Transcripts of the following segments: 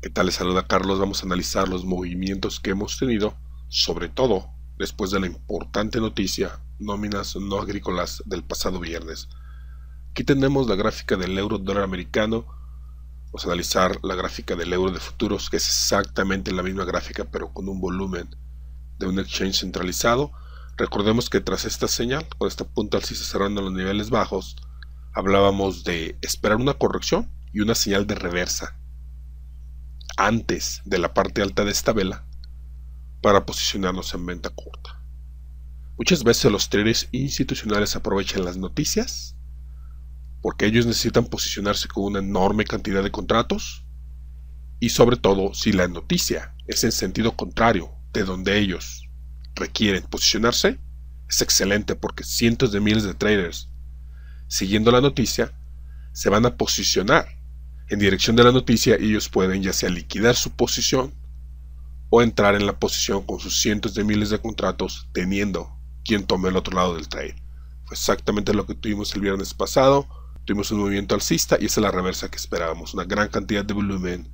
¿Qué tal? Les saluda Carlos. Vamos a analizar los movimientos que hemos tenido, sobre todo después de la importante noticia nóminas no agrícolas del pasado viernes. Aquí tenemos la gráfica del euro dólar americano. Vamos a analizar la gráfica del euro de futuros, que es exactamente la misma gráfica, pero con un volumen de un exchange centralizado. Recordemos que tras esta señal, con esta punta alcista cerrando los niveles bajos, hablábamos de esperar una corrección y una señal de reversa antes de la parte alta de esta vela para posicionarnos en venta corta. Muchas veces los traders institucionales aprovechan las noticias porque ellos necesitan posicionarse con una enorme cantidad de contratos y sobre todo si la noticia es en sentido contrario de donde ellos requieren posicionarse, es excelente porque cientos de miles de traders siguiendo la noticia se van a posicionar en dirección de la noticia, ellos pueden ya sea liquidar su posición o entrar en la posición con sus cientos de miles de contratos teniendo quien tome el otro lado del trade. Fue exactamente lo que tuvimos el viernes pasado. Tuvimos un movimiento alcista y esa es la reversa que esperábamos. Una gran cantidad de volumen,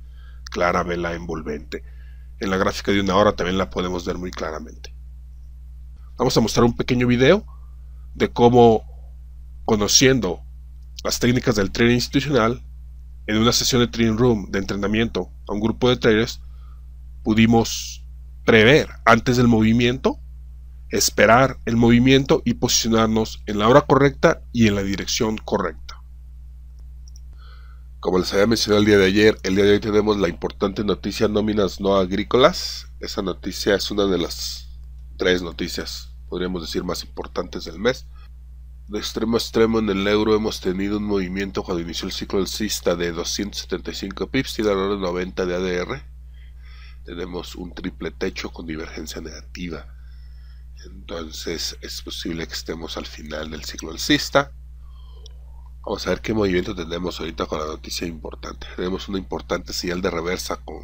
clara vela envolvente. En la gráfica de una hora también la podemos ver muy claramente. Vamos a mostrar un pequeño video de cómo conociendo las técnicas del trading institucional en una sesión de training Room de entrenamiento a un grupo de traders, pudimos prever antes del movimiento, esperar el movimiento y posicionarnos en la hora correcta y en la dirección correcta. Como les había mencionado el día de ayer, el día de hoy tenemos la importante noticia nóminas no agrícolas. Esa noticia es una de las tres noticias, podríamos decir, más importantes del mes. De extremo a extremo en el euro hemos tenido un movimiento cuando inició el ciclo alcista de 275 pips y la hora 90 de ADR. Tenemos un triple techo con divergencia negativa. Entonces es posible que estemos al final del ciclo alcista. Vamos a ver qué movimiento tenemos ahorita con la noticia importante. Tenemos una importante señal de reversa con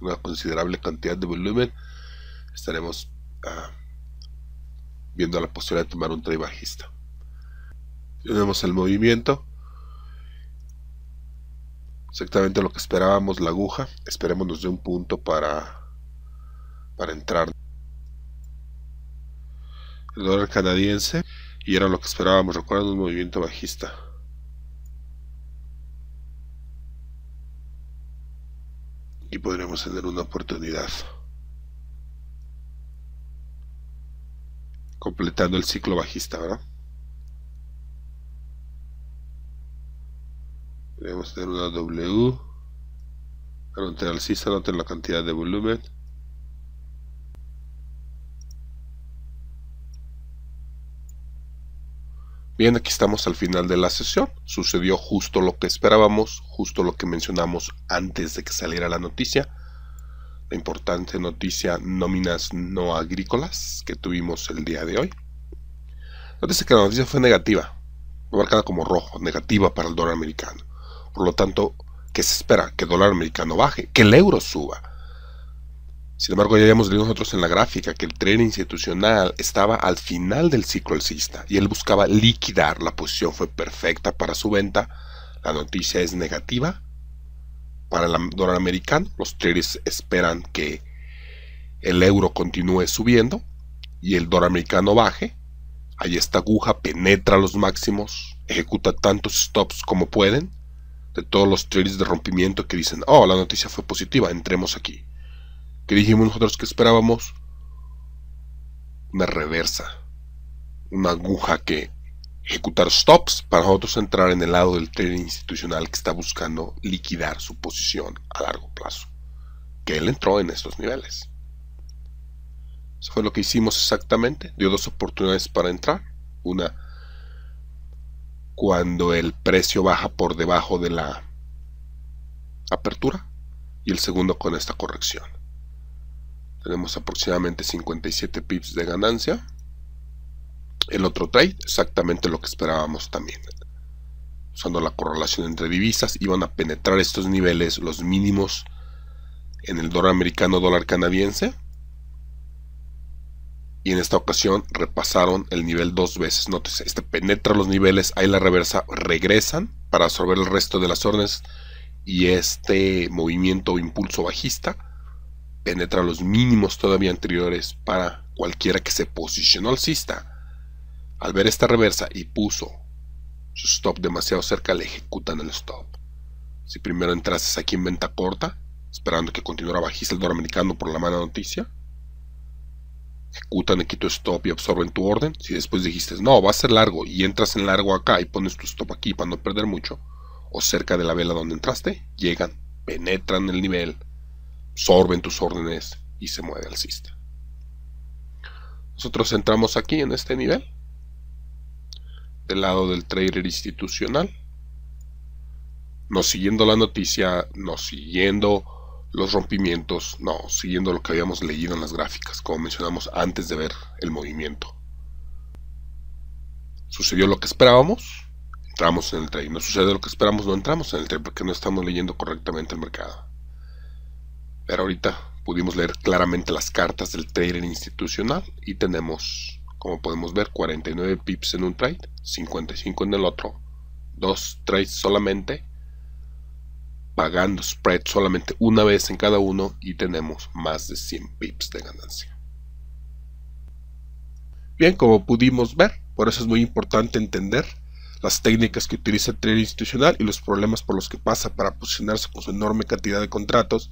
una considerable cantidad de volumen. Estaremos ah, viendo la posibilidad de tomar un trade bajista. Tenemos el movimiento. Exactamente lo que esperábamos, la aguja. Esperemos de un punto para, para entrar. El dólar canadiense. Y era lo que esperábamos. recuerda un movimiento bajista. Y podríamos tener una oportunidad. completando el ciclo bajista, ¿verdad? debemos tener una W anoten alcista, noten la cantidad de volumen Bien, aquí estamos al final de la sesión. Sucedió justo lo que esperábamos, justo lo que mencionamos antes de que saliera la noticia. La importante noticia nóminas no agrícolas que tuvimos el día de hoy. Nótese que la noticia fue negativa, marcada como rojo, negativa para el dólar americano. Por lo tanto, ¿qué se espera? Que el dólar americano baje, que el euro suba. Sin embargo, ya habíamos leído nosotros en la gráfica que el tren institucional estaba al final del ciclo alcista y él buscaba liquidar. La posición fue perfecta para su venta. La noticia es negativa para el dólar americano. Los traders esperan que el euro continúe subiendo y el dólar americano baje. Ahí esta aguja penetra los máximos, ejecuta tantos stops como pueden de todos los trenes de rompimiento que dicen, oh, la noticia fue positiva, entremos aquí. Que dijimos nosotros que esperábamos? Una reversa. Una aguja que ejecutar stops para nosotros entrar en el lado del tren institucional que está buscando liquidar su posición a largo plazo. Que él entró en estos niveles. Eso fue lo que hicimos exactamente. Dio dos oportunidades para entrar. Una cuando el precio baja por debajo de la apertura y el segundo con esta corrección. Tenemos aproximadamente 57 pips de ganancia. El otro trade, exactamente lo que esperábamos también. Usando la correlación entre divisas, iban a penetrar estos niveles, los mínimos en el dólar americano, dólar canadiense, y en esta ocasión repasaron el nivel dos veces. Nótese, este penetra los niveles, ahí la reversa, regresan para absorber el resto de las órdenes y este movimiento o impulso bajista penetra los mínimos todavía anteriores para cualquiera que se posicionó alcista. Al ver esta reversa y puso su stop demasiado cerca, le ejecutan el stop. Si primero entrases aquí en venta corta, esperando que continuara bajista el dólar americano por la mala noticia, ejecutan aquí tu stop y absorben tu orden. Si después dijiste, no, va a ser largo y entras en largo acá y pones tu stop aquí para no perder mucho, o cerca de la vela donde entraste, llegan, penetran el nivel, absorben tus órdenes y se mueve sistema. Nosotros entramos aquí en este nivel, del lado del trader institucional, nos siguiendo la noticia, nos siguiendo los rompimientos, no, siguiendo lo que habíamos leído en las gráficas, como mencionamos antes de ver el movimiento. Sucedió lo que esperábamos, entramos en el trade. No sucede lo que esperamos, no entramos en el trade porque no estamos leyendo correctamente el mercado. Pero ahorita pudimos leer claramente las cartas del trader institucional y tenemos, como podemos ver, 49 pips en un trade, 55 en el otro, dos trades solamente pagando spread solamente una vez en cada uno y tenemos más de 100 pips de ganancia. Bien, como pudimos ver, por eso es muy importante entender las técnicas que utiliza el trader institucional y los problemas por los que pasa para posicionarse con su enorme cantidad de contratos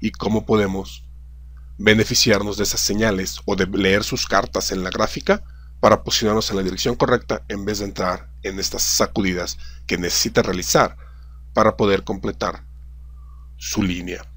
y cómo podemos beneficiarnos de esas señales o de leer sus cartas en la gráfica para posicionarnos en la dirección correcta en vez de entrar en estas sacudidas que necesita realizar para poder completar su línea.